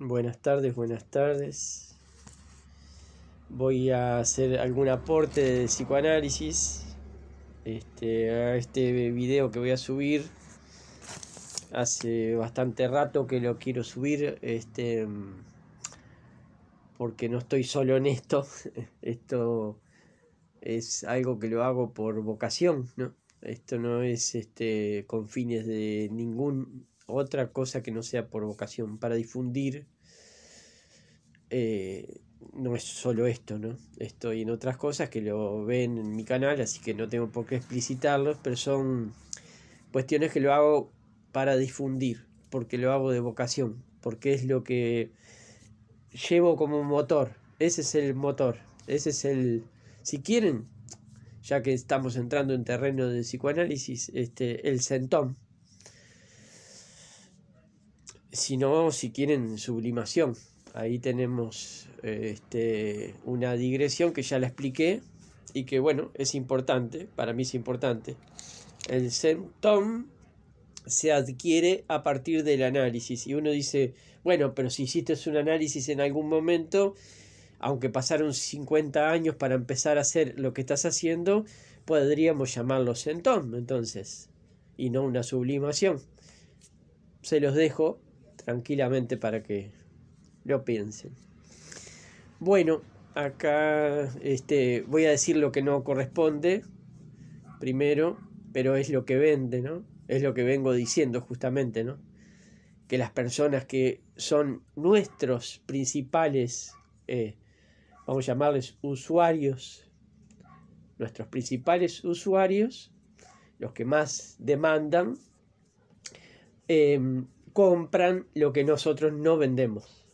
Buenas tardes, buenas tardes. Voy a hacer algún aporte de psicoanálisis este, a este video que voy a subir. Hace bastante rato que lo quiero subir, este, porque no estoy solo en esto. Esto es algo que lo hago por vocación, ¿no? Esto no es este, con fines de ningún otra cosa que no sea por vocación, para difundir. Eh, no es solo esto, ¿no? Estoy en otras cosas que lo ven en mi canal, así que no tengo por qué explicitarlos, pero son cuestiones que lo hago para difundir, porque lo hago de vocación, porque es lo que llevo como motor. Ese es el motor, ese es el... Si quieren, ya que estamos entrando en terreno de psicoanálisis, este, el centón sino si quieren sublimación. Ahí tenemos este, una digresión que ya la expliqué y que bueno, es importante, para mí es importante. El sentón se adquiere a partir del análisis y uno dice, bueno, pero si hiciste un análisis en algún momento, aunque pasaron 50 años para empezar a hacer lo que estás haciendo, podríamos llamarlo sentón entonces, y no una sublimación. Se los dejo tranquilamente para que lo piensen. Bueno, acá este, voy a decir lo que no corresponde primero, pero es lo que vende, ¿no? Es lo que vengo diciendo justamente, ¿no? Que las personas que son nuestros principales, eh, vamos a llamarles usuarios, nuestros principales usuarios, los que más demandan, eh, compran lo que nosotros no vendemos.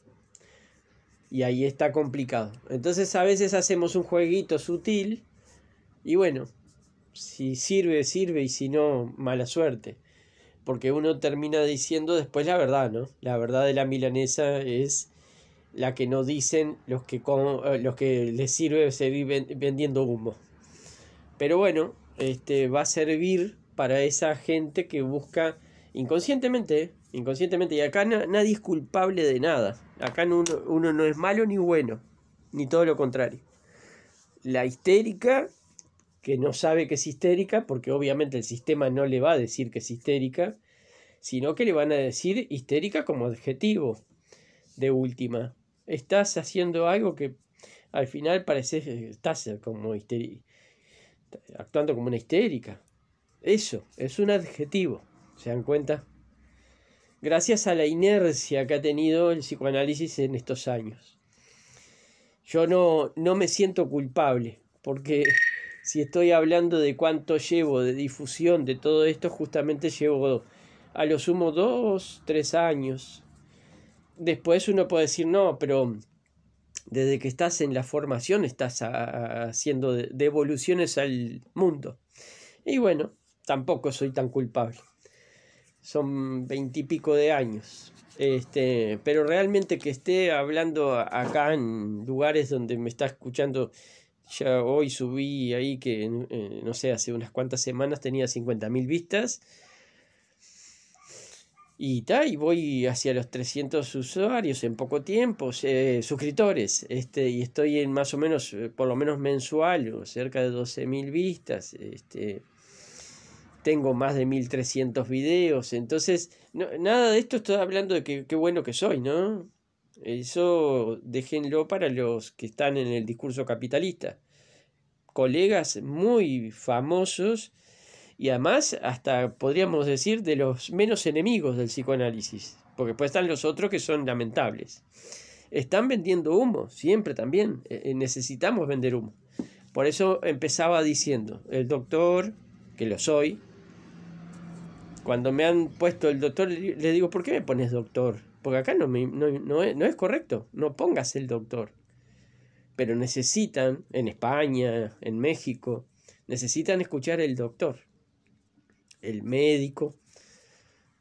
Y ahí está complicado. Entonces a veces hacemos un jueguito sutil y bueno, si sirve, sirve y si no, mala suerte. Porque uno termina diciendo después la verdad, ¿no? La verdad de la milanesa es la que no dicen los que, eh, los que les sirve seguir vendiendo humo. Pero bueno, este, va a servir para esa gente que busca inconscientemente Inconscientemente. Y acá nadie es culpable de nada. Acá uno, no es malo ni bueno. Ni todo lo contrario. La histérica, que no sabe que es histérica, porque obviamente el sistema no le va a decir que es histérica, sino que le van a decir histérica como adjetivo. De última. Estás haciendo algo que al final parece que estás como actuando como una histérica. Eso, es un adjetivo. ¿Se dan cuenta? gracias a la inercia que ha tenido el psicoanálisis en estos años. Yo no, no me siento culpable, porque si estoy hablando de cuánto llevo de difusión de todo esto, justamente llevo a lo sumo dos, tres años. Después uno puede decir, no, pero desde que estás en la formación estás haciendo devoluciones al mundo. Y bueno, tampoco soy tan culpable son veintipico de años. Este, pero realmente que esté hablando acá en lugares donde me está escuchando, ya hoy subí ahí que, eh, no sé, hace unas cuantas semanas tenía 50.000 vistas. Y ta... voy hacia los 300 usuarios en poco tiempo, eh, suscriptores, este, y estoy en más o menos, eh, por lo menos mensual, cerca de 12.000 vistas. Este, tengo más de 1300 videos, entonces nada de esto estoy hablando de qué bueno que soy, ¿no? Eso déjenlo para los que están en el discurso capitalista. Colegas muy famosos y además hasta podríamos decir de los menos enemigos del psicoanálisis, porque pues están los otros que son lamentables. Están vendiendo humo, siempre también. Eh, eh, necesitamos vender humo. Por eso empezaba diciendo, el doctor, que lo soy, cuando me han puesto el doctor, le digo, ¿por qué me pones doctor? Porque acá no, es, correcto, no pongas el doctor. Pero necesitan, en España, en México, necesitan escuchar el doctor, el médico.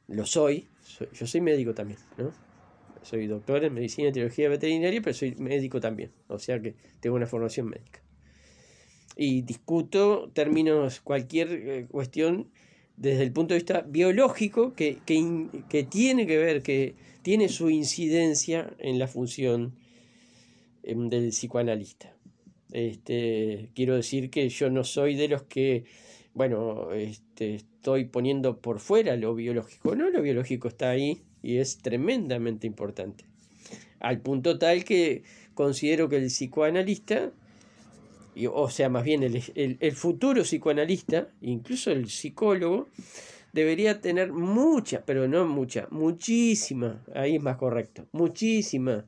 Lo soy, yo soy médico también, ¿no? Soy doctor en medicina, teología veterinaria, pero soy médico también. O sea que tengo una formación médica. Y discuto términos, cualquier eh, cuestión desde el punto de vista biológico que, que, tiene que ver, que tiene su incidencia en la función em, del psicoanalista. Este, quiero decir que yo no soy de los que, bueno, este, estoy poniendo por fuera lo biológico. No, lo biológico está ahí y es tremendamente importante. Al punto tal que considero que el psicoanalista o sea, más bien el, futuro psicoanalista, incluso el psicólogo, debería tener mucha, pero no mucha, muchísima, ahí es más correcto, muchísima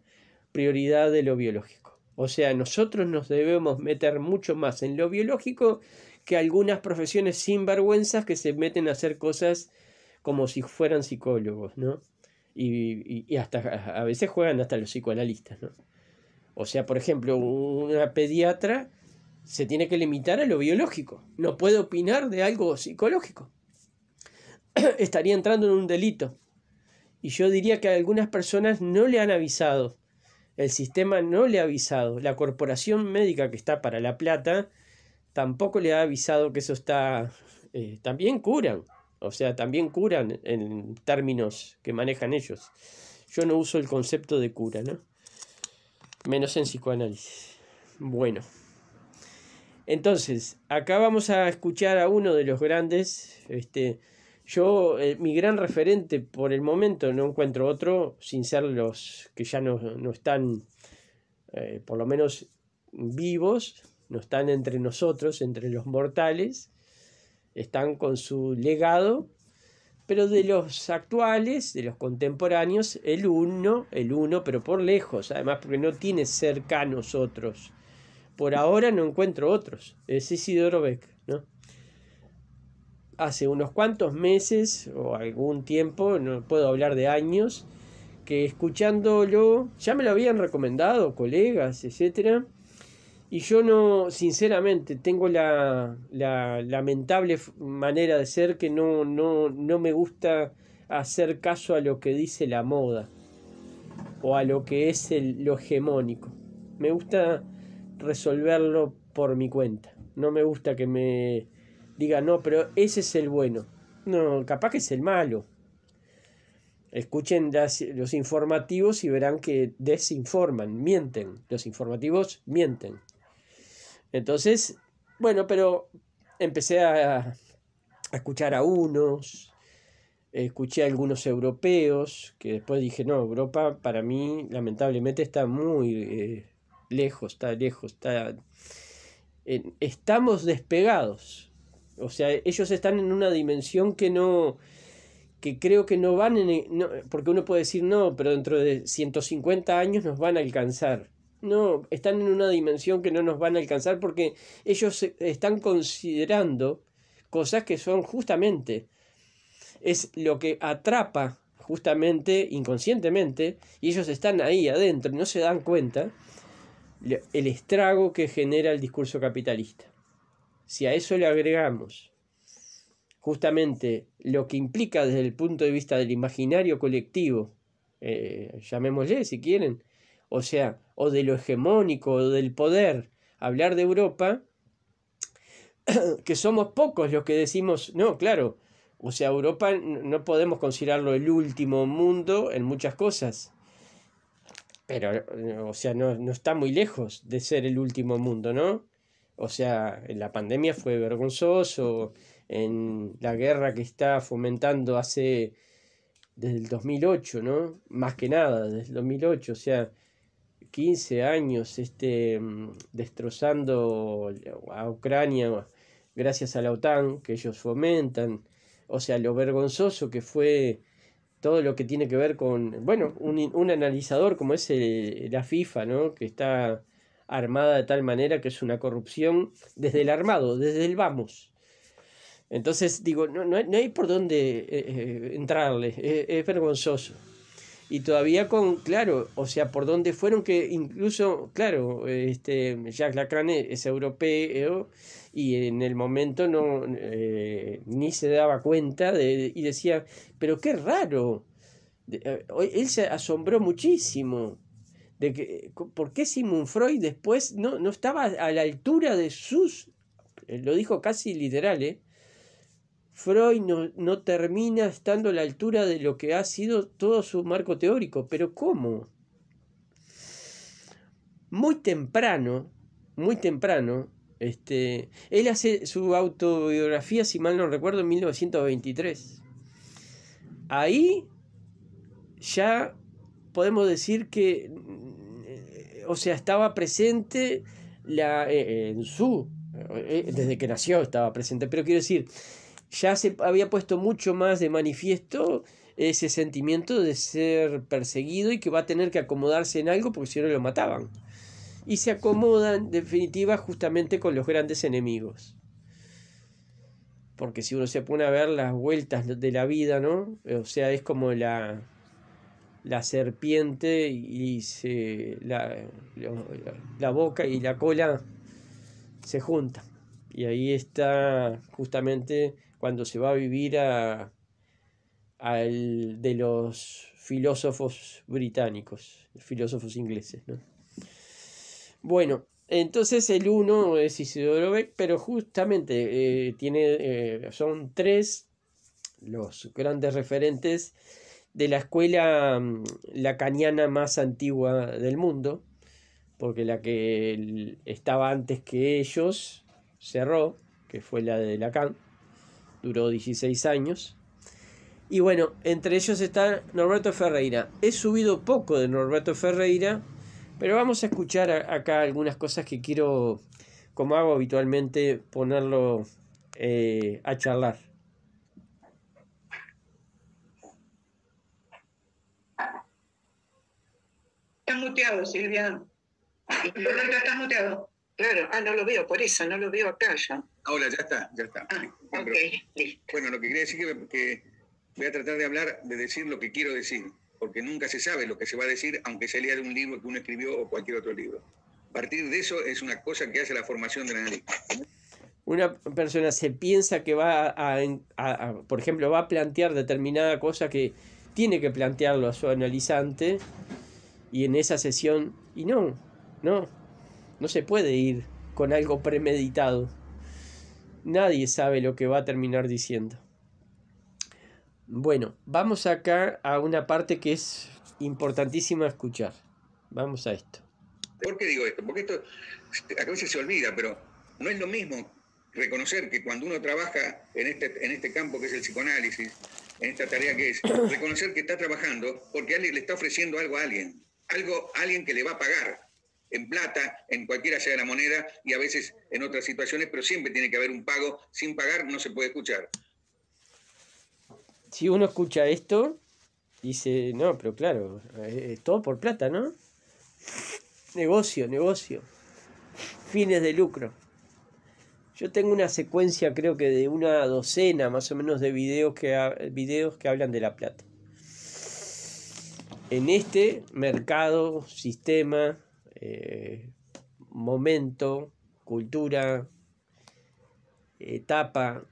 prioridad de lo biológico. O sea, nosotros nos debemos meter mucho más en lo biológico que algunas profesiones sin sinvergüenzas que se meten a hacer cosas como si fueran psicólogos, ¿no? Y, y hasta a veces juegan hasta los psicoanalistas, ¿no? O sea, por ejemplo, una pediatra se tiene que limitar a lo biológico. No puede opinar de algo psicológico. Estaría entrando en un delito. Y yo diría que a algunas personas no le han avisado. El sistema no le ha avisado. La corporación médica que está para La Plata tampoco le ha avisado que eso está... Eh, también curan. O sea, también curan en términos que manejan ellos. Yo no uso el concepto de cura, ¿no? Menos en psicoanálisis. Bueno. Entonces, acá vamos a escuchar a uno de los grandes. Este, yo, eh, mi gran referente por el momento, no encuentro otro, sin ser los que ya no, están, eh, por lo menos vivos, no están entre nosotros, entre los mortales, están con su legado, pero de los actuales, de los contemporáneos, el uno, el uno, pero por lejos, además porque no tiene cercanos otros por ahora no encuentro otros. Es Isidoro Beck, ¿no? Hace unos cuantos meses o algún tiempo, no puedo hablar de años, que escuchándolo, ya me lo habían recomendado colegas, etcétera, y yo no, sinceramente, tengo la, lamentable manera de ser que no, no, no me gusta hacer caso a lo que dice la moda o a lo que es lo hegemónico. Me gusta resolverlo por mi cuenta. No me gusta que me digan, no, pero ese es el bueno. No, capaz que es el malo. Escuchen los informativos y verán que desinforman, mienten. Los informativos mienten. Entonces, bueno, pero empecé a, escuchar a unos, escuché a algunos europeos, que después dije, no, Europa para mí lamentablemente está muy eh, lejos, está lejos, está... Estamos despegados. O sea, ellos están en una dimensión que no que creo que no van en, porque uno puede decir no, pero dentro de 150 años nos van a alcanzar. No, están en una dimensión que no nos van a alcanzar porque ellos están considerando cosas que son justamente es lo que atrapa justamente inconscientemente y ellos están ahí adentro, no se dan cuenta el estrago que genera el discurso capitalista. Si a eso le agregamos justamente lo que implica desde el punto de vista del imaginario colectivo, eh, llamémosle si quieren, o sea, o de lo hegemónico, o del poder, hablar de Europa, que somos pocos los que decimos, no, claro, o sea, Europa no podemos considerarlo el último mundo en muchas cosas, pero, eh, o sea, no, está muy lejos de ser el último mundo, ¿no? O sea, en la pandemia fue vergonzoso, en la guerra que está fomentando hace desde el 2008, ¿no? Más que nada, desde el 2008, o sea, 15 años este, mm, destrozando a Ucrania gracias a la OTAN, que ellos fomentan, o sea, lo vergonzoso que fue todo lo que tiene que ver con, bueno, un, analizador como es la FIFA, ¿no? Que está armada de tal manera que es una corrupción desde el armado, desde el vamos. Entonces, digo, no, no, hay, por dónde eh, eh, entrarle, eh, es vergonzoso y todavía con, claro, o sea, por dónde fueron, que incluso, claro, este, Jacques Lacan es, europeo y en el momento no, eh, ni se daba cuenta de, y decía, pero qué raro, eh, él se asombró muchísimo de que, ¿por qué Simon Freud después no, no estaba a la altura de sus, eh, lo dijo casi literal, ¿eh? Freud no, no, termina estando a la altura de lo que ha sido todo su marco teórico. Pero ¿cómo? Muy temprano, muy temprano, este, él hace su autobiografía, si mal no recuerdo, en 1923. Ahí ya podemos decir que, o sea, estaba presente la, eh, en su, eh, desde que nació estaba presente, pero quiero decir, ya se había puesto mucho más de manifiesto ese sentimiento de ser perseguido y que va a tener que acomodarse en algo porque si no lo mataban. Y se acomoda en definitiva justamente con los grandes enemigos. Porque si uno se pone a ver las vueltas de la vida, ¿no? O sea, es como la, la serpiente y se, la, la, la boca y la cola se juntan. Y ahí está justamente cuando se va a vivir a, al de los filósofos británicos, filósofos ingleses. Bueno, entonces el uno es Isidoro Beck, pero justamente eh, tiene, eh, son tres los grandes referentes de la escuela mm, lacaniana más antigua del mundo, porque la que estaba antes que ellos cerró, que fue la de Lacan, duró 16 años. Y bueno, entre ellos está Norberto Ferreira. He subido poco de Norberto Ferreira, pero vamos a escuchar acá algunas cosas que quiero, como hago habitualmente, ponerlo eh, a charlar. Estás muteado, Silvia. Norberto, estás muteado. Claro, ah, no lo veo, por eso, no lo veo acá ya. Ahora, ya está, ya está. Ah, bueno, lo que quería decir es que voy a tratar de hablar, de decir lo que quiero decir, porque nunca se sabe lo que se va a decir, aunque se lea de un libro que uno escribió o cualquier otro libro. A partir de eso es una cosa que hace la formación del analista. Una persona se piensa que va a, a, por ejemplo, va a plantear determinada cosa que tiene que plantearlo a su analizante y en esa sesión, y no, no, no se puede ir con algo premeditado nadie sabe lo que va a terminar diciendo. Bueno, vamos acá a una parte que es importantísima escuchar. Vamos a esto. ¿Por qué digo esto? Porque esto este, a veces se olvida, pero no es lo mismo reconocer que cuando uno trabaja en este, en este campo que es el psicoanálisis, en esta tarea que es, reconocer que está trabajando porque alguien le está ofreciendo algo a alguien, algo a alguien que le va a pagar en plata, en cualquiera de la moneda y a veces en otras situaciones, pero siempre tiene que haber un pago. Sin pagar no se puede escuchar. Si uno escucha esto, dice, no, pero claro, eh, es todo por plata, ¿no? Negocio, negocio. Fines de lucro. Yo tengo una secuencia, creo que de una docena más o menos de videos que, videos que hablan de la plata. En este mercado, sistema, eh, momento, cultura, etapa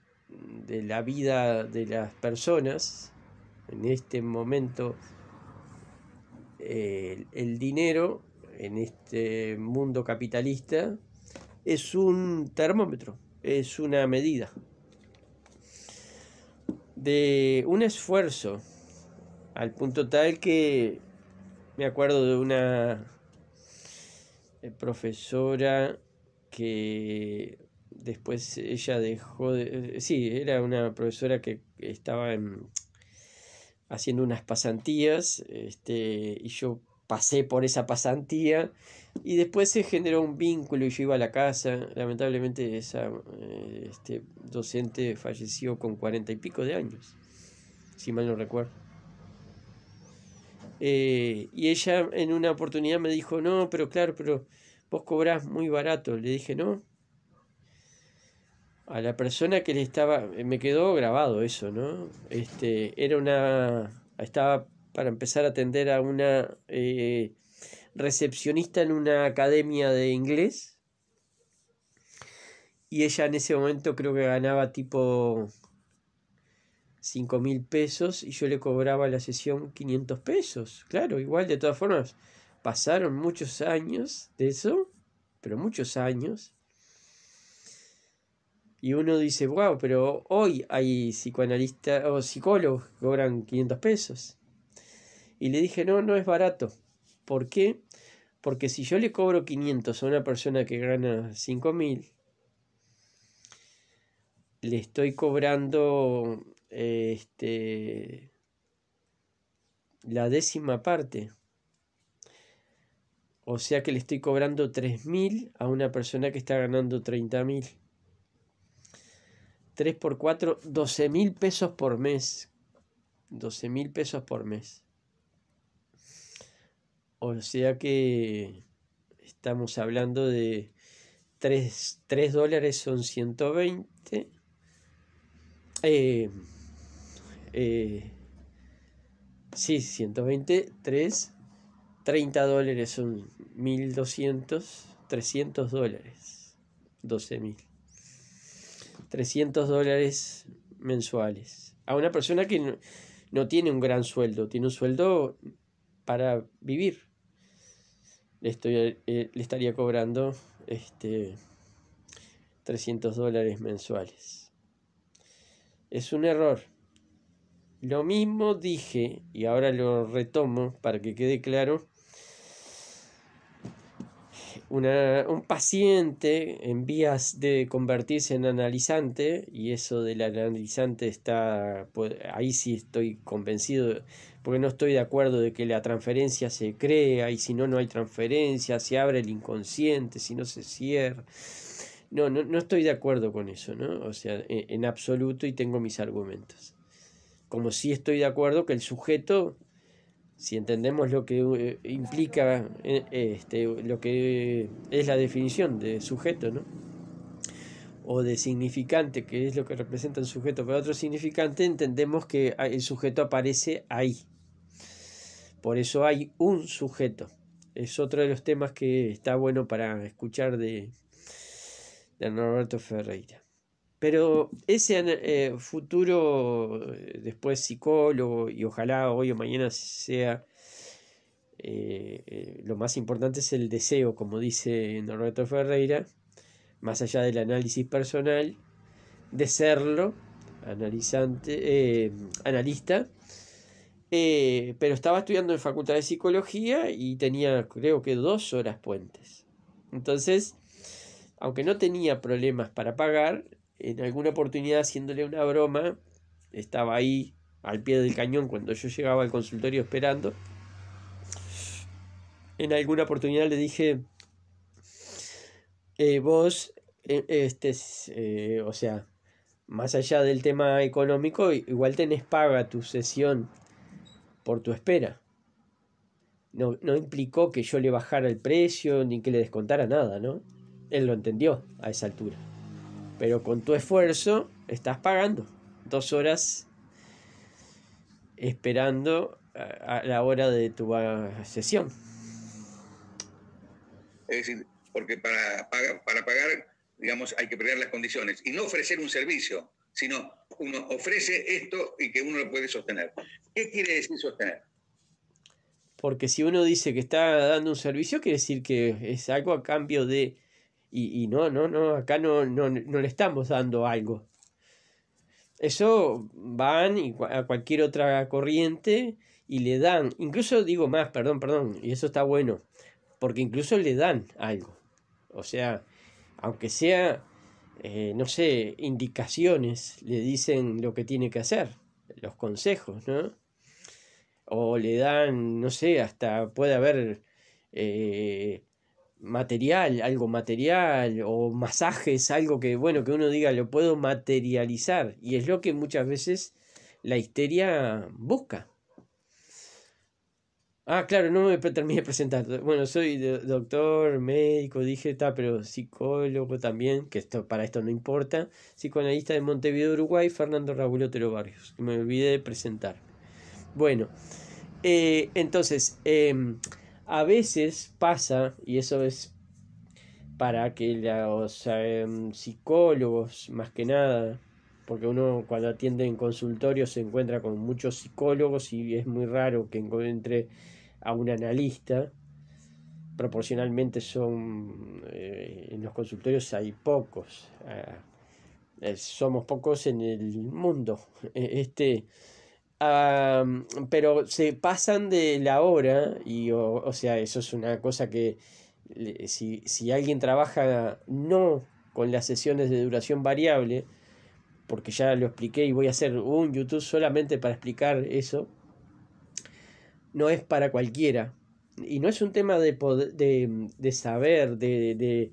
de la vida de las personas, en este momento el dinero en este mundo capitalista es un termómetro, es una medida de un esfuerzo al punto tal que me acuerdo de una eh, profesora que después ella dejó de... Eh, sí, era una profesora que estaba haciendo unas pasantías este, y yo pasé por esa pasantía y después se generó un vínculo y yo iba a la casa. Lamentablemente esa eh, este, docente falleció con cuarenta y pico de años, si mal no recuerdo. Eh, y ella en una oportunidad me dijo, no, pero claro, pero vos cobrás muy barato. Le dije, no. A la persona que le estaba, eh, me quedó grabado eso, ¿no? Este, era una, estaba para empezar a atender a una eh, recepcionista en una academia de inglés. Y ella en ese momento creo que ganaba tipo 5 mil pesos y yo le cobraba la sesión 500 pesos. Claro, igual de todas formas, pasaron muchos años de eso, pero muchos años. Y uno dice, wow, pero hoy hay psicoanalistas o psicólogos que cobran 500 pesos. Y le dije, no, no es barato. ¿Por qué? Porque si yo le cobro 500 a una persona que gana 5000, le estoy cobrando este, la décima parte. O sea que le estoy cobrando 3.000 a una persona que está ganando 30.000. 3 por 4, 12.000 pesos por mes. 12.000 pesos por mes. O sea que estamos hablando de 3, 3 dólares son 120. Eh, eh, sí, 120, 3, 30 dólares son 1200, 300 dólares, 12.000. 300 dólares mensuales. A una persona que no, tiene un gran sueldo, tiene un sueldo para vivir. Le, estoy, eh, le estaría cobrando este, 300 dólares mensuales. Es un error. Lo mismo dije, y ahora lo retomo para que quede claro, un paciente en vías de convertirse en analizante, y eso del analizante está, pues, ahí sí estoy convencido, porque no estoy de acuerdo de que la transferencia se crea, y si no, no hay transferencia, se abre el inconsciente, si no se cierra. No, no, estoy de acuerdo con eso, ¿no? O sea, e, en absoluto y tengo mis argumentos como si estoy de acuerdo que el sujeto, si entendemos lo que eh, implica, eh, este, lo que es la definición de sujeto, ¿no? o de significante, que es lo que representa el sujeto para otro significante, entendemos que el sujeto aparece ahí. Por eso hay un sujeto. Es otro de los temas que está bueno para escuchar de, de Norberto Ferreira. Pero ese eh, futuro, eh, después psicólogo, y ojalá hoy o mañana sea eh, lo más importante, es el deseo, como dice Norberto Ferreira, más allá del análisis personal, de serlo, analizante, analista. pero estaba estudiando en Facultad de Psicología y tenía, creo que, dos horas puentes. Entonces, aunque no tenía problemas para pagar, en alguna oportunidad haciéndole una broma, estaba ahí al pie del cañón cuando yo llegaba al consultorio esperando. En alguna oportunidad le dije, eh, vos, eh, este, eh, o sea, más allá del tema económico, igual tenés paga tu sesión por tu espera. No, no implicó que yo le bajara el precio ni que le descontara nada, ¿no? Él lo entendió a esa altura. Pero con tu esfuerzo estás pagando dos horas esperando a, la hora de tu ah, sesión. Es decir, porque para, pagar, digamos, hay que prever las condiciones y no ofrecer un servicio, sino uno ofrece esto y que uno lo puede sostener. ¿Qué quiere decir sostener? Porque si uno dice que está dando un servicio, quiere decir que es algo a cambio de y, no, no, no, acá no, no, no le estamos dando algo. Eso van y a cualquier otra corriente y le dan, incluso digo más, perdón, perdón, y eso está bueno, porque incluso le dan algo. O sea, aunque sea, eh, no sé, indicaciones, le dicen lo que tiene que hacer, los consejos, ¿no? O le dan, no sé, hasta puede haber eh, material, algo material o masajes, algo que bueno, que uno diga lo puedo materializar y es lo que muchas veces la histeria busca. Ah, claro, no me terminé de presentar. Bueno, soy doctor, médico, dije, pero psicólogo también, que esto para esto no importa. Psicoanalista de Montevideo, Uruguay, Fernando Raúl Otero Barrios. Me olvidé de presentar. Bueno, eh, entonces, em, a veces pasa, y eso es para que los em, psicólogos, más que nada, porque uno cuando atiende en consultorio se encuentra con muchos psicólogos y es muy raro que encuentre a un analista. Proporcionalmente son, eh, en los consultorios hay pocos, ah, eh, somos pocos en el mundo. Este pero se pasan de la hora y, o, sea, eso es una cosa que si, alguien trabaja no con las sesiones de duración variable, porque ya lo expliqué y voy a hacer un YouTube solamente para explicar eso, no es para cualquiera. Y no es un tema de, de, saber, de,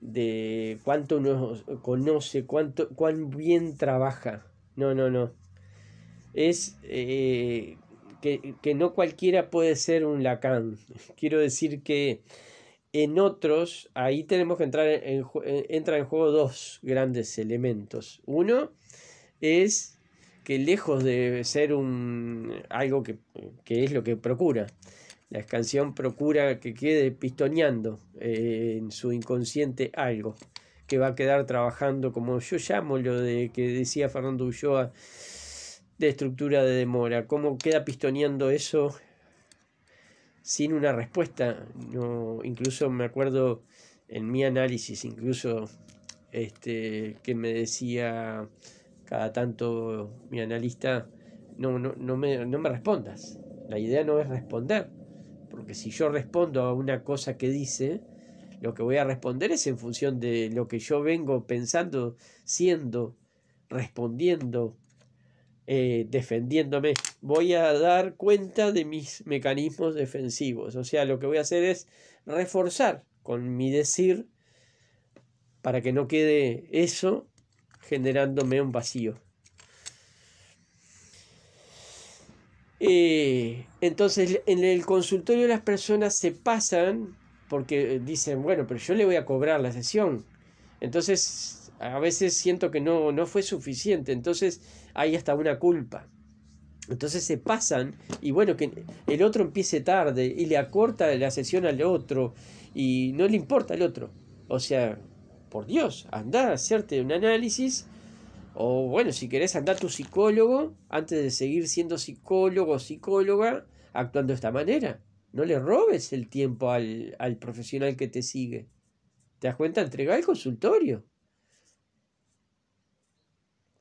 de, cuánto uno conoce, cuánto, cuán bien trabaja. No, no, no es eh, que, no cualquiera puede ser un Lacan. Quiero decir que en otros, ahí tenemos que entrar en, eh, entra en juego dos grandes elementos. Uno es que lejos de ser un algo que, es lo que procura, la canción procura que quede pistoneando eh, en su inconsciente algo que va a quedar trabajando, como yo llamo lo de que decía Fernando Ulloa, de estructura de demora. ¿Cómo queda pistoneando eso sin una respuesta? No, incluso me acuerdo en mi análisis, incluso este, que me decía cada tanto mi analista, no, no, no, me, no me respondas. La idea no es responder, porque si yo respondo a una cosa que dice, lo que voy a responder es en función de lo que yo vengo pensando, siendo, respondiendo, eh, defendiéndome. Voy a dar cuenta de mis mecanismos defensivos. O sea, lo que voy a hacer es reforzar con mi decir para que no quede eso generándome un vacío. Eh, entonces, en el consultorio las personas se pasan porque dicen, bueno, pero yo le voy a cobrar la sesión. Entonces, a veces siento que no, no fue suficiente. Entonces, hay hasta una culpa. Entonces se pasan y bueno, que el otro empiece tarde y le acorta la sesión al otro y no le importa al otro. O sea, por Dios, anda a hacerte un análisis o bueno, si querés andar tu psicólogo antes de seguir siendo psicólogo o psicóloga actuando de esta manera. No le robes el tiempo al, al profesional que te sigue. ¿Te das cuenta? Entrega el consultorio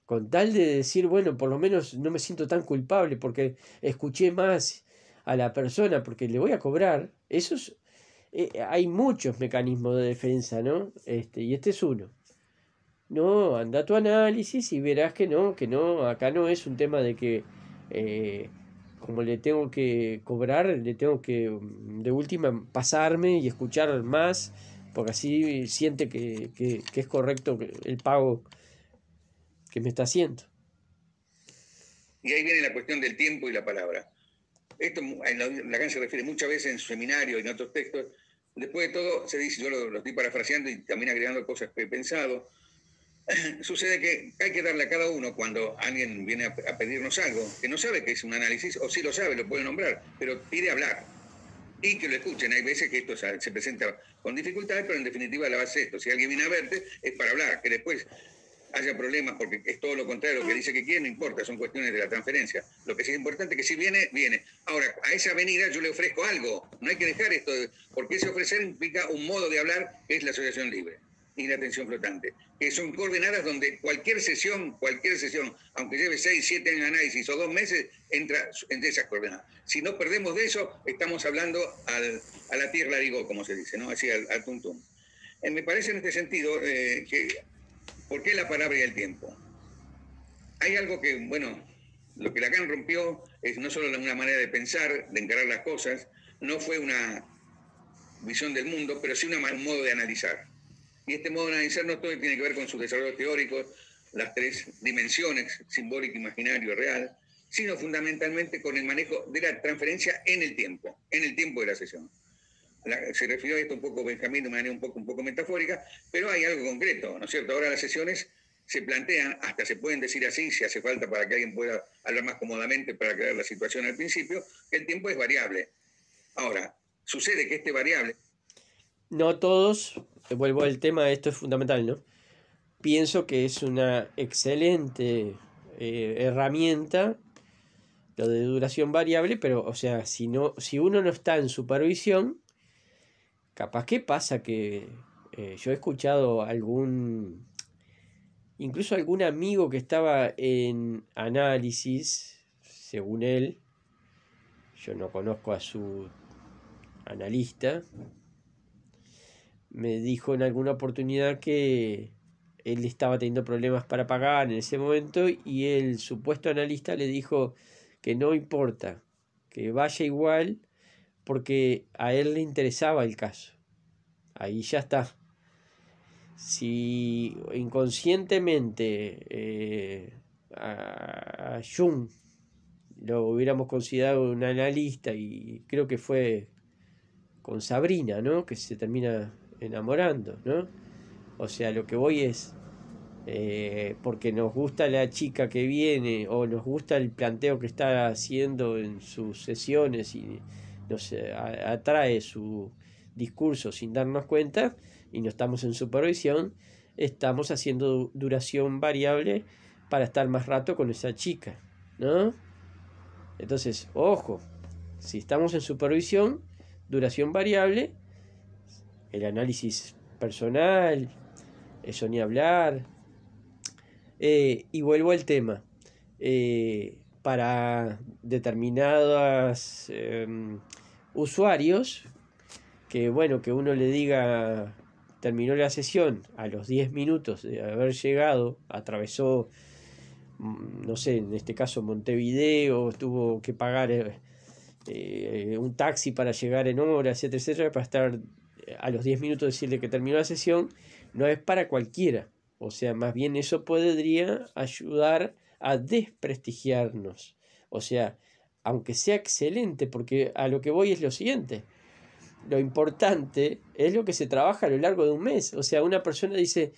con tal de decir, bueno, por lo menos no me siento tan culpable porque escuché más a la persona porque le voy a cobrar, eh, hay muchos mecanismos de defensa, ¿no? Este, y este es uno. No, anda tu análisis y verás que no, que no, acá no es un tema de que eh, como le tengo que cobrar, le tengo que mm, de última pasarme y escuchar más, porque así siente que es correcto el pago que me está haciendo. Y ahí viene la cuestión del tiempo y la palabra. Esto la Lacan se refiere muchas veces en su seminario y en otros textos. Después de todo, se dice, yo lo, estoy parafraseando y también agregando cosas que he pensado. Sucede que hay que darle a cada uno cuando alguien viene a, pedirnos algo, que no sabe que es un análisis, o si lo sabe, lo puede nombrar, pero pide hablar y que lo escuchen. Hay veces que esto se presenta con dificultades, pero en definitiva la base es esto. Si alguien viene a verte, es para hablar, que después haya problemas, porque es todo lo contrario, lo que dice que quiere no importa, son cuestiones de la transferencia. Lo que sí es importante que si viene, viene. Ahora, a esa avenida yo le ofrezco algo, no hay que dejar esto, porque ese ofrecer implica un modo de hablar, que es la asociación libre y la atención flotante, que son coordenadas donde cualquier sesión, cualquier sesión, aunque lleve 6, 7 años de análisis o dos meses, entra en esas coordenadas. Si no perdemos de eso, estamos hablando a la tierra digo, como se dice, ¿no? Así al, al eh, me parece en este sentido eh, que ¿Por qué la palabra y el tiempo? Hay algo que, bueno, lo que Lacan rompió es no solo una manera de pensar, de encarar las cosas, no fue una visión del mundo, pero sí una, un modo de analizar. Y este modo de analizar no todo tiene que ver con sus desarrollos teóricos, las tres dimensiones, simbólico, imaginario, real, sino fundamentalmente con el manejo de la transferencia en el tiempo, en el tiempo de la sesión se refirió a esto un poco Benjamín de manera un poco, un poco metafórica, pero hay algo concreto, ¿no es cierto? Ahora las sesiones se plantean, hasta se pueden decir así, si hace falta para que alguien pueda hablar más cómodamente para crear la situación al principio, el tiempo es variable. Ahora, sucede que este variable... No todos, eh, vuelvo al tema, esto es fundamental, ¿no? Pienso que es una excelente eh, herramienta lo de duración variable, pero o sea, si no, si uno no está en supervisión, Capaz qué pasa que eh, yo he escuchado algún, incluso algún amigo que estaba en análisis, según él, yo no conozco a su analista, me dijo en alguna oportunidad que él estaba teniendo problemas para pagar en ese momento y el supuesto analista le dijo que no importa, que vaya igual porque a él le interesaba el caso. Ahí ya está. Si inconscientemente eh, a, Jung lo hubiéramos considerado un analista y creo que fue con Sabrina, ¿no? Que se termina enamorando, ¿no? O sea, lo que voy es, eh, porque nos gusta la chica que viene o nos gusta el planteo que está haciendo en sus sesiones y nos atrae su discurso sin darnos cuenta y no estamos en supervisión, estamos haciendo duración variable para estar más rato con esa chica, ¿no? Entonces, ojo, si estamos en supervisión, duración variable, el análisis personal, eso ni hablar. Eh, y vuelvo al tema. Eh, para determinadas em, usuarios, que bueno, que uno le diga, terminó la sesión a los 10 minutos de haber llegado, atravesó, mm, no sé, en este caso Montevideo, tuvo que pagar eh, eh, un taxi para llegar en hora, etcétera, etcétera, para estar eh, a los 10 minutos decirle que terminó la sesión, no es para cualquiera. O sea, más bien eso podría ayudar a desprestigiarnos. O sea, aunque sea excelente, porque a lo que voy es lo siguiente. Lo importante es lo que se trabaja a lo largo de un mes. O sea, una persona dice,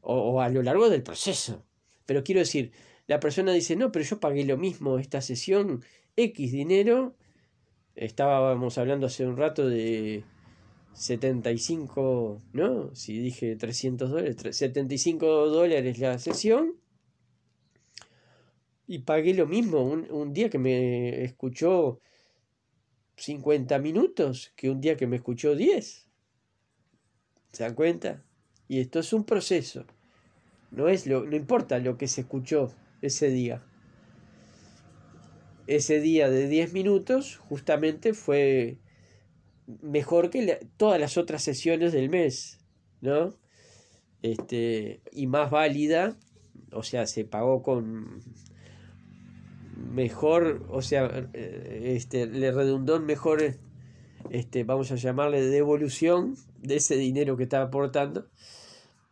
o, a lo largo del proceso. Pero quiero decir, la persona dice, no, pero yo pagué lo mismo esta sesión, X dinero. Estábamos hablando hace un rato de 75, ¿no? Si dije 300 dólares, 75 dólares la sesión y pagué lo mismo un, día que me escuchó 50 minutos que un día que me escuchó 10. ¿Se dan cuenta? Y esto es un proceso. No, es lo, no importa lo que se escuchó ese día. Ese día de 10 minutos justamente fue mejor que todas las otras sesiones del mes, ¿no? Este, y más válida, o sea, se pagó con mejor, o sea, eh, este, le redundó en mejor, este, vamos a llamarle, devolución de ese dinero que está aportando,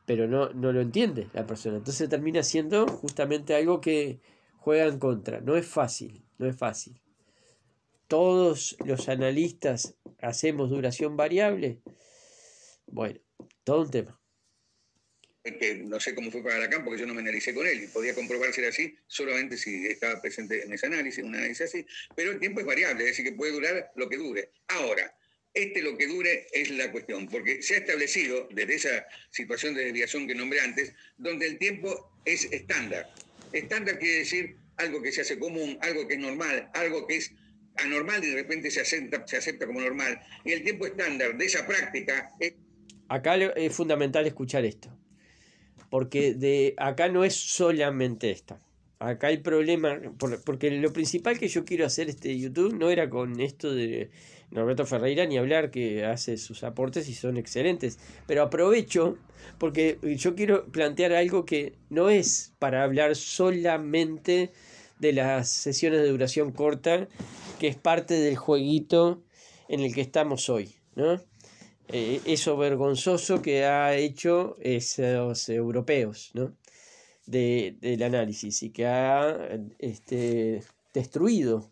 pero no, no lo entiende la persona. Entonces termina siendo justamente algo que juega en contra. No es fácil, no es fácil. Todos los analistas hacemos duración variable. Bueno, todo un tema que no sé cómo fue para Lacan porque yo no me analicé con él y podía comprobar si era así solamente si estaba presente en ese análisis, un análisis así, pero el tiempo es variable, es decir, que puede durar lo que dure. Ahora, este lo que dure es la cuestión, porque se ha establecido desde esa situación de desviación que nombré antes, donde el tiempo es estándar. Estándar quiere decir algo que se hace común, algo que es normal, algo que es anormal y de repente se acepta, se acepta como normal. Y el tiempo estándar de esa práctica Acá es fundamental escuchar esto porque de acá no es solamente esta. Acá hay problema, porque lo principal que yo quiero hacer este YouTube no era con esto de Norberto Ferreira ni hablar que hace sus aportes y son excelentes, pero aprovecho porque yo quiero plantear algo que no es para hablar solamente de las sesiones de duración corta, que es parte del jueguito en el que estamos hoy, ¿no? Eh, eso vergonzoso que ha hecho esos europeos ¿no? de, del análisis y que ha este, destruido,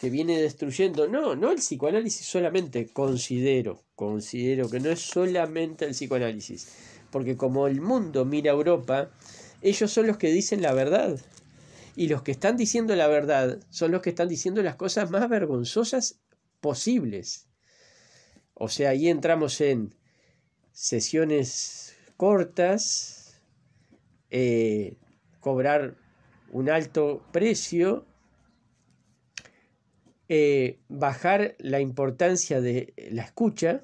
que viene destruyendo, no, no el psicoanálisis solamente, considero, considero que no es solamente el psicoanálisis, porque como el mundo mira a Europa, ellos son los que dicen la verdad. Y los que están diciendo la verdad son los que están diciendo las cosas más vergonzosas posibles. O sea, ahí entramos en sesiones cortas, eh, cobrar un alto precio, eh, bajar la importancia de la escucha,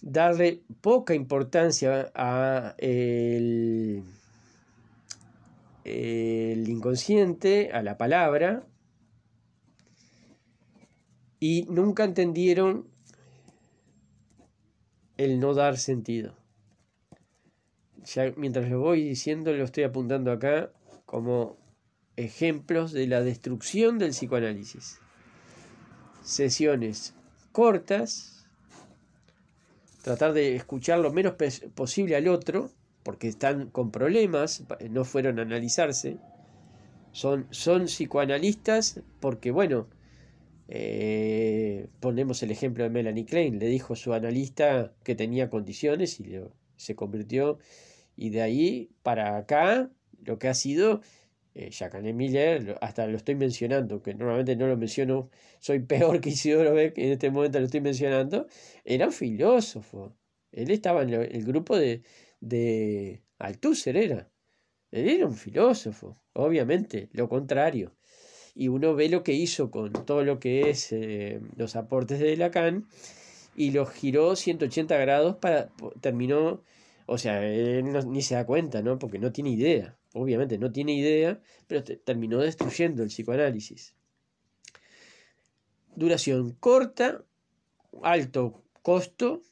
darle poca importancia a el inconsciente, a la palabra, y nunca entendieron el no dar sentido. Ya mientras lo voy diciendo, lo estoy apuntando acá como ejemplos de la destrucción del psicoanálisis. Sesiones cortas, tratar de escuchar lo menos posible al otro, porque están con problemas, no fueron a analizarse, son, son psicoanalistas porque, bueno, eh, ponemos el ejemplo de Melanie Klein, le dijo su analista que tenía condiciones y se convirtió. Y de ahí para acá, lo que ha sido eh, Jacqueline Miller, hasta lo estoy mencionando, que normalmente no lo menciono, soy peor que Isidoro Beck, en este momento lo estoy mencionando, era un filósofo. Él estaba en el grupo de, de Althusser, era. Él era un filósofo, obviamente, lo contrario y uno ve lo que hizo con todo lo que es eh, los aportes de Lacan y los giró 180 grados para terminó o sea él ni se da cuenta no porque no tiene idea obviamente no tiene idea pero terminó destruyendo el psicoanálisis duración corta alto costo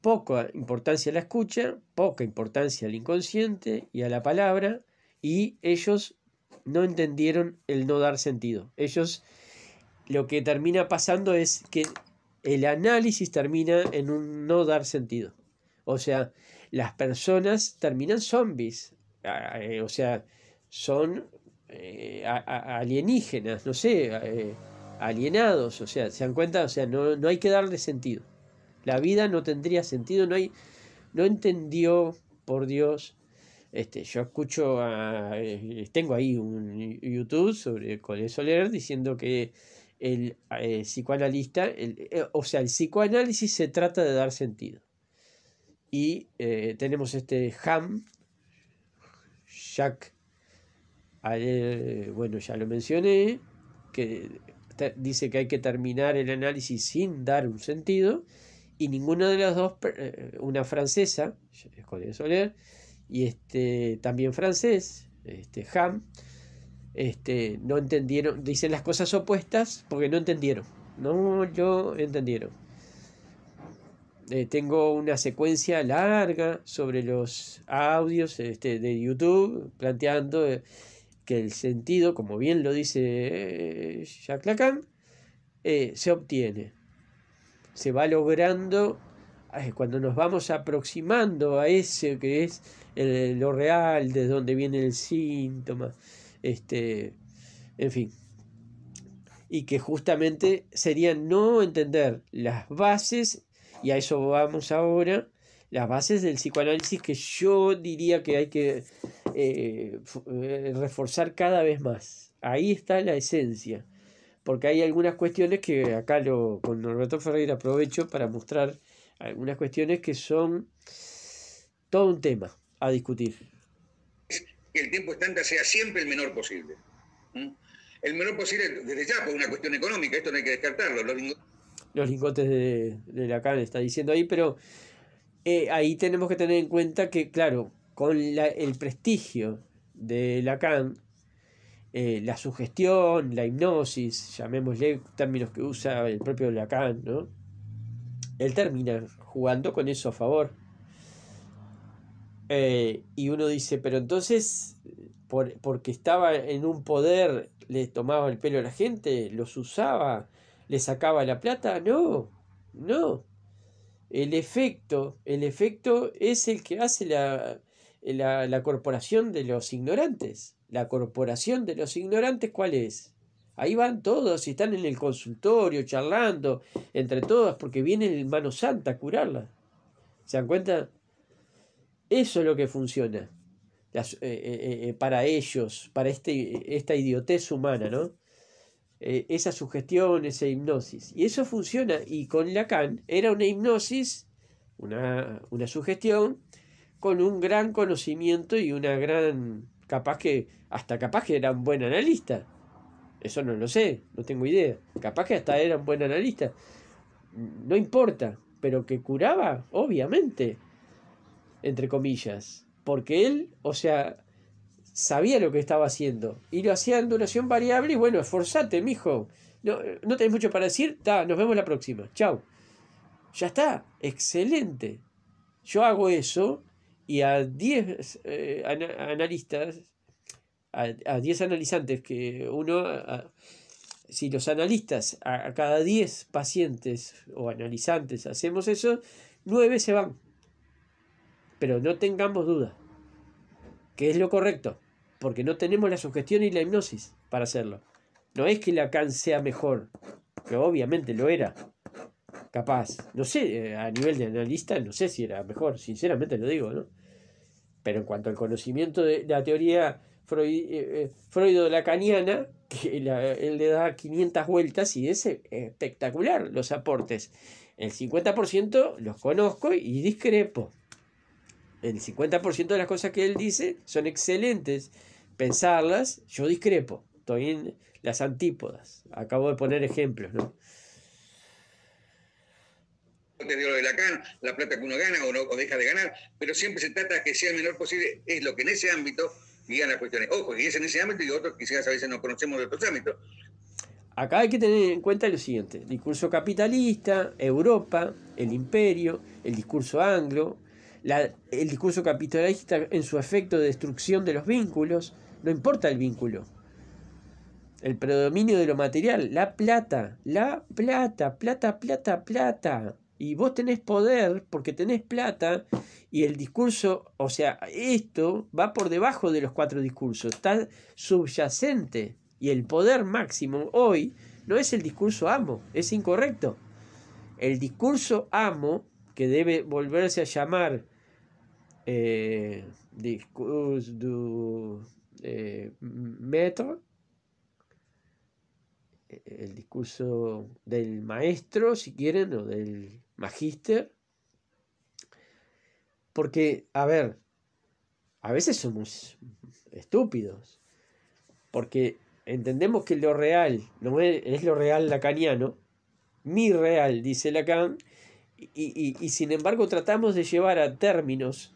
poca importancia a la escucha poca importancia al inconsciente y a la palabra y ellos no entendieron el no dar sentido. Ellos lo que termina pasando es que el análisis termina en un no dar sentido. O sea, las personas terminan zombies, ah, eh, o sea, son eh, alienígenas, no sé, eh, alienados, o sea, se dan cuenta, o sea, no, no hay que darle sentido. La vida no tendría sentido, no hay, no entendió por Dios este, yo escucho, eh, eh, tengo ahí un YouTube sobre Colé Soler diciendo que el eh, psicoanalista, o sea, el psicoanálisis se trata de dar sentido. Y tenemos este Ham, Jacques... bueno, ya lo mencioné, que dice que hay que terminar el análisis sin dar un sentido, y ninguna de las dos, una francesa, Colette Soler, y este, también francés, este, Ham, este, no entendieron, dicen las cosas opuestas porque no entendieron, no yo entendieron. Eh, tengo una secuencia larga sobre los audios este, de YouTube planteando eh, que el sentido, como bien lo dice eh, Jacques Lacan, se obtiene, se va logrando cuando nos vamos aproximando a ese que es lo real, de donde viene el síntoma, este, en fin, y que justamente sería no entender las bases, y a eso vamos ahora, las bases del psicoanálisis que yo diría que hay que eh, reforzar cada vez más. Ahí está la esencia, porque hay algunas cuestiones que acá lo, con Norberto Ferreira aprovecho para mostrar algunas cuestiones que son todo un tema a discutir. Que el tiempo estándar sea siempre el menor posible. El menor posible desde ya por una cuestión económica, esto no hay que descartarlo. Los, lingotes, de, Lacan está diciendo ahí, pero eh, ahí tenemos que tener en cuenta que, claro, con el prestigio de Lacan, eh, la sugestión, la hipnosis, llamémosle términos que usa el propio Lacan, ¿no? él termina jugando con eso a favor. Eh, y uno dice, pero entonces, porque estaba en un poder, le tomaba el pelo a la gente, los usaba, le sacaba la plata. No, no. El efecto, el efecto es el que hace la, la corporación de los ignorantes. La corporación de los ignorantes, ¿cuál es? Ahí van todos y están en el consultorio charlando entre todas porque viene el mano santa a curarla. ¿Se dan cuenta? Eso es lo que funciona eh, eh, eh, para ellos, para este, esta idiotez humana, ¿no? esa sugestión, esa hipnosis. Y eso funciona. Y con Lacan era una hipnosis, una, una sugestión, con un gran conocimiento y una gran, capaz que, hasta capaz que era un buen analista eso no lo sé, no tengo idea. Capaz que hasta era un buen analista. No importa, pero que curaba, obviamente, entre comillas. Porque él, o sea, sabía lo que estaba haciendo. Y lo hacía en duración variable y bueno, esforzate, mijo. No, no tenés mucho para decir, nos vemos la próxima. Chao. Ya está, excelente. Yo hago eso y a 10 eh, analistas a 10 analizantes que uno, si los analistas a, cada 10 pacientes o analizantes hacemos eso, 9 se van. Pero no tengamos duda, que es lo correcto, porque no tenemos la sugestión y la hipnosis para hacerlo. No es que Lacan sea mejor, que obviamente lo era, capaz. No sé, eh, a nivel de analista, no sé si era mejor, sinceramente lo digo, ¿no? Pero en cuanto al conocimiento de la teoría Freud, eh, eh Freud lacaniana, que la, él le da 500 vueltas y es espectacular los aportes. El 50% los conozco y discrepo. El 50% de las cosas que él dice son excelentes. Pensarlas, yo discrepo. Estoy en las antípodas. Acabo de poner ejemplos, ¿no? lo de Lacan, la plata que uno gana o, no, o deja de ganar, pero siempre se trata de que sea el menor posible, es lo que en ese ámbito digan las cuestiones. Ojo, y es en ese ámbito y otros quizás a veces no conocemos de otros ámbitos. Acá hay que tener en cuenta lo siguiente, discurso capitalista, Europa, el imperio, el discurso anglo, el discurso capitalista en su efecto de destrucción de los vínculos, no importa el vínculo, el predominio de lo material, la plata, la plata, plata, plata, plata y vos tenés poder porque tenés plata y el discurso, o sea, esto va por debajo de los cuatro discursos, está subyacente y el poder máximo hoy no es el discurso amo, es incorrecto. El discurso amo, que debe volverse a llamar eh, discurso du, eh, metro, eh, el discurso del maestro, si quieren, o del magíster. Porque, a ver, a veces somos estúpidos. Porque entendemos que lo real no es, lo real lacaniano, mi real, dice Lacan, y, sin embargo tratamos de llevar a términos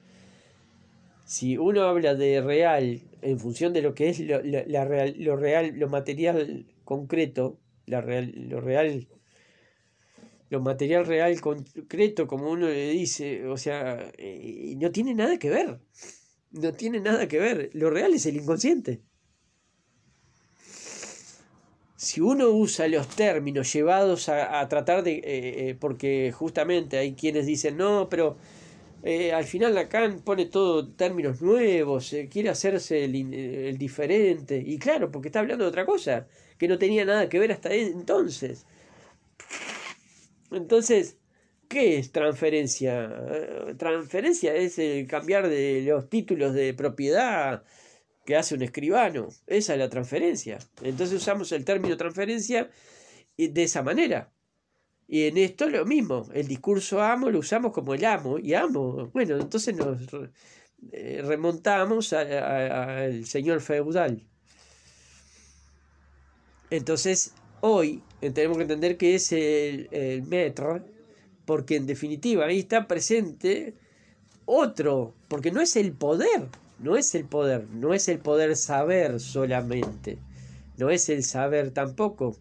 si uno habla de real en función de lo que es lo, real, lo real, lo material concreto, la real, lo real lo material real, concreto, como uno le dice, o sea, eh, no tiene nada que ver. No tiene nada que ver. Lo real es el inconsciente. Si uno usa los términos llevados a, tratar de... Eh, eh, porque justamente hay quienes dicen, no, pero al final Lacan pone todo términos nuevos, quiere hacerse el, el, diferente. Y claro, porque está hablando de otra cosa, que no tenía nada que ver hasta entonces. Entonces, ¿qué es transferencia? Eh, transferencia es el cambiar de los títulos de propiedad que hace un escribano. Esa es la transferencia. Entonces usamos el término transferencia eh, de esa manera. Y en esto lo mismo, el discurso amo lo usamos como el amo y amo. Bueno, entonces nos eh, remontamos al señor feudal. Entonces hoy eh, tenemos que entender que es el, el metro, porque en definitiva ahí está presente otro, porque no es el poder, no es el poder, no es el poder saber solamente, no es el saber tampoco,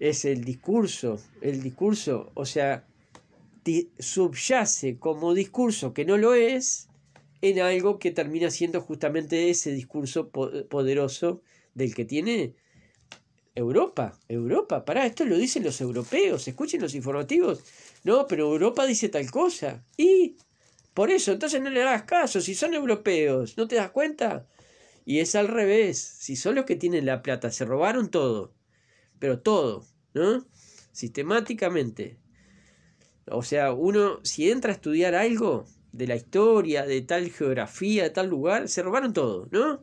es el discurso, el discurso, o sea, subyace como discurso que no lo es en algo que termina siendo justamente ese discurso poderoso del que tiene Europa, Europa, pará, esto lo dicen los europeos, escuchen los informativos. No, pero Europa dice tal cosa. Y por eso, entonces no le hagas caso, si son europeos, ¿no te das cuenta? Y es al revés, si son los que tienen la plata, se robaron todo, pero todo, ¿no? Sistemáticamente. O sea, uno, si entra a estudiar algo de la historia, de tal geografía, de tal lugar, se robaron todo, ¿no?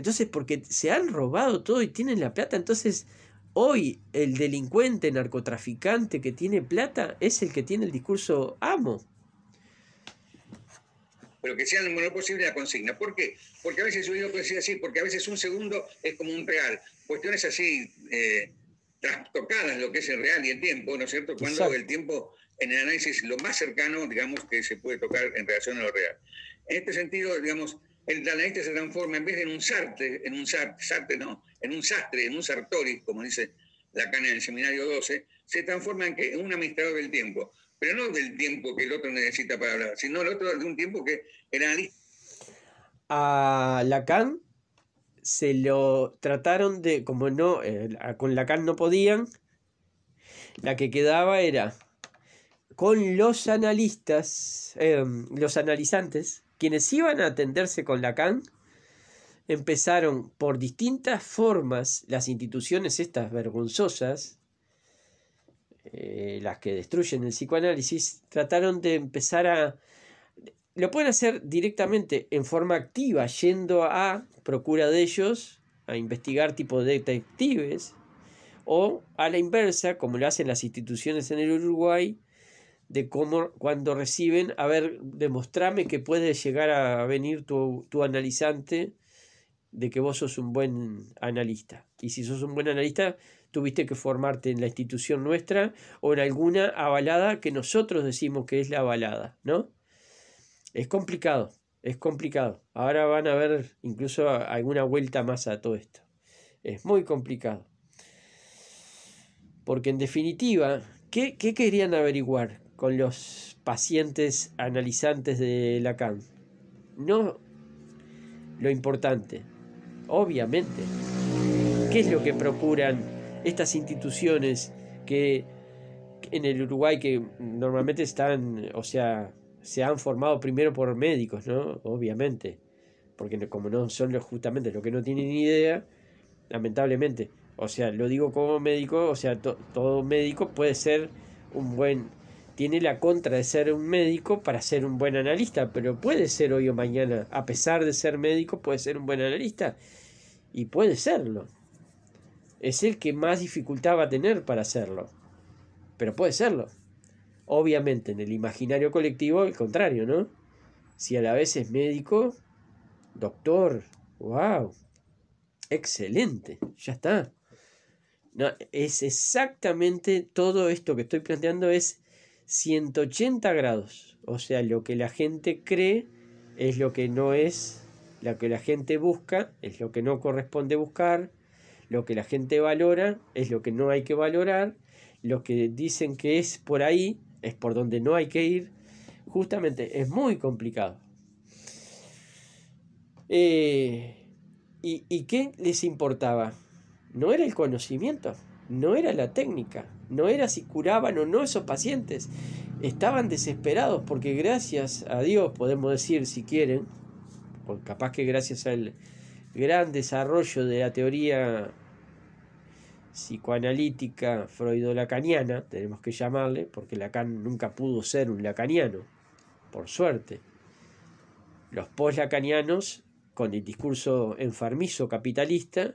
Entonces, porque se han robado todo y tienen la plata, entonces hoy el delincuente narcotraficante que tiene plata es el que tiene el discurso amo. Pero que sea lo menor posible la consigna. ¿Por qué? Porque a veces yo así, porque a veces un segundo es como un real. Cuestiones así eh, trastocadas, lo que es el real y el tiempo, ¿no es cierto? Cuando el tiempo en el análisis lo más cercano, digamos, que se puede tocar en relación a lo real. En este sentido, digamos, el analista se transforma en vez de en un sartre, en un sartre, no, en un sastre, en un sartori, como dice Lacan en el seminario 12, se transforma en, que, un administrador del tiempo, pero no del tiempo que el otro necesita para hablar, sino el otro de un tiempo que el analista... A Lacan se lo trataron de, como no, eh, con Lacan no podían, la que quedaba era con los analistas, eh, los analizantes, quienes iban a atenderse con Lacan empezaron por distintas formas las instituciones estas vergonzosas, eh, las que destruyen el psicoanálisis, trataron de empezar a... Lo pueden hacer directamente, en forma activa, yendo a procura de ellos, a investigar tipo de detectives, o a la inversa, como lo hacen las instituciones en el Uruguay, de cómo cuando reciben, a ver, demostrame que puede llegar a venir tu, analizante de que vos sos un buen analista. Y si sos un buen analista, tuviste que formarte en la institución nuestra o en alguna avalada que nosotros decimos que es la avalada, ¿no? Es complicado, es complicado. Ahora van a ver incluso alguna vuelta más a todo esto. Es muy complicado. Porque en definitiva, ¿qué, qué querían averiguar? con los pacientes analizantes de Lacan. No lo importante, obviamente. ¿Qué es lo que procuran estas instituciones que en el Uruguay que normalmente están, o sea, se han formado primero por médicos, ¿no? Obviamente, porque como no son justamente los que no tienen ni idea, lamentablemente, o sea, lo digo como médico, o sea, todo médico puede ser un buen tiene la contra de ser un médico para ser un buen analista, pero puede ser hoy o mañana, a pesar de ser médico, puede ser un buen analista y puede serlo. Es el que más dificultad va a tener para hacerlo, pero puede serlo. Obviamente en el imaginario colectivo el contrario, ¿no? Si a la vez es médico, doctor, wow, excelente, ya está. No, es exactamente todo esto que estoy planteando es 180 grados. O sea, lo que la gente cree es lo que no es, lo que la gente busca es lo que no corresponde buscar, lo que la gente valora es lo que no hay que valorar, lo que dicen que es por ahí es por donde no hay que ir. Justamente es muy complicado. Eh, ¿y, ¿Y qué les importaba? No era el conocimiento, no era la técnica, no era si curaban o no esos pacientes. Estaban desesperados porque gracias a Dios, podemos decir si quieren, O capaz que gracias al gran desarrollo de la teoría psicoanalítica freudolacaniana, tenemos que llamarle, porque Lacan nunca pudo ser un lacaniano, por suerte. Los post con el discurso enfermizo capitalista,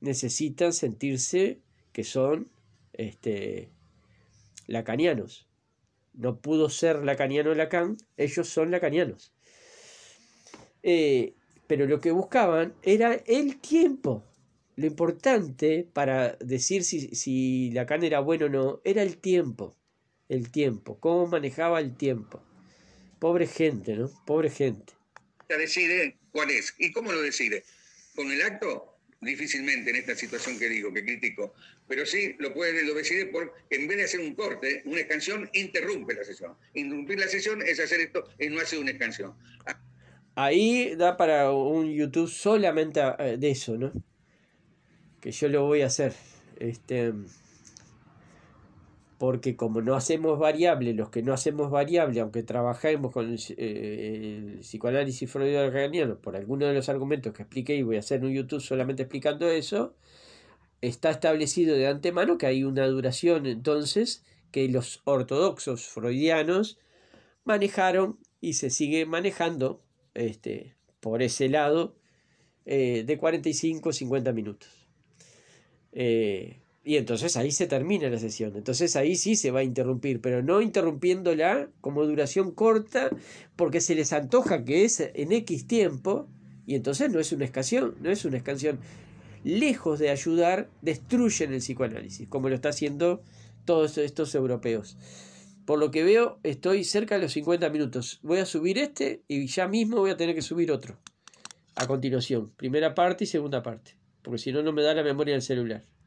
necesitan sentirse que son este, lacanianos. No pudo ser lacaniano Lacan, ellos son lacanianos. Eh, pero lo que buscaban era el tiempo. Lo importante para decir si, si Lacan era bueno o no, era el tiempo. El tiempo, cómo manejaba el tiempo. Pobre gente, ¿no? Pobre gente. Decide cuál es. ¿Y cómo lo decide? ¿Con el acto? difícilmente en esta situación que digo, que critico, pero sí lo puede lo decide por, en vez de hacer un corte, una escansión interrumpe la sesión. Interrumpir la sesión es hacer esto, Y no hacer una escansión Ahí da para un YouTube solamente eh, de eso, ¿no? Que yo lo voy a hacer. Este porque como no hacemos variable, los que no hacemos variable, aunque trabajemos con el, eh, psicoanálisis freudiano por alguno de los argumentos que expliqué y voy a hacer un YouTube solamente explicando eso, está establecido de antemano que hay una duración entonces que los ortodoxos freudianos manejaron y se sigue manejando este, por ese lado eh, de 45-50 minutos. Eh, y entonces ahí se termina la sesión. Entonces ahí sí se va a interrumpir, pero no interrumpiéndola como duración corta, porque se les antoja que es en X tiempo, y entonces no es una escasión, no es una escansión. Lejos de ayudar, destruyen el psicoanálisis, como lo está haciendo todos estos europeos. Por lo que veo, estoy cerca de los 50 minutos. Voy a subir este y ya mismo voy a tener que subir otro. A continuación, primera parte y segunda parte, porque si no, no me da la memoria del celular.